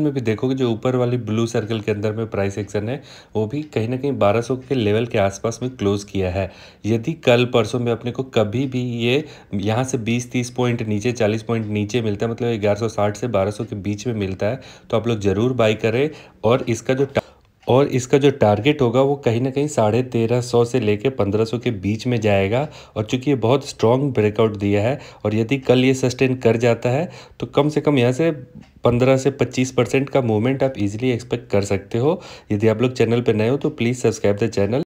में भी देखोगे जो ऊपर वाली ब्लू सर्कल के अंदर में प्राइस एक्शन है वो भी कहीं ना कहीं 1200 के लेवल के आसपास में क्लोज़ किया है यदि कल परसों में अपने को कभी भी ये यहाँ से 20-30 पॉइंट नीचे 40 पॉइंट नीचे मिलता है मतलब 1160 से 1200 के बीच में मिलता है तो आप लोग ज़रूर बाई करें और इसका जो और इसका जो टारगेट होगा वो कहीं ना कहीं साढ़े तेरह सौ से लेके पंद्रह सौ के बीच में जाएगा और चूंकि ये बहुत स्ट्रॉन्ग ब्रेकआउट दिया है और यदि कल ये सस्टेन कर जाता है तो कम से कम यहाँ से पंद्रह से पच्चीस परसेंट का मूवमेंट आप इजीली एक्सपेक्ट कर सकते हो यदि आप लोग चैनल पर नए हो तो प्लीज़ सब्सक्राइब द चैनल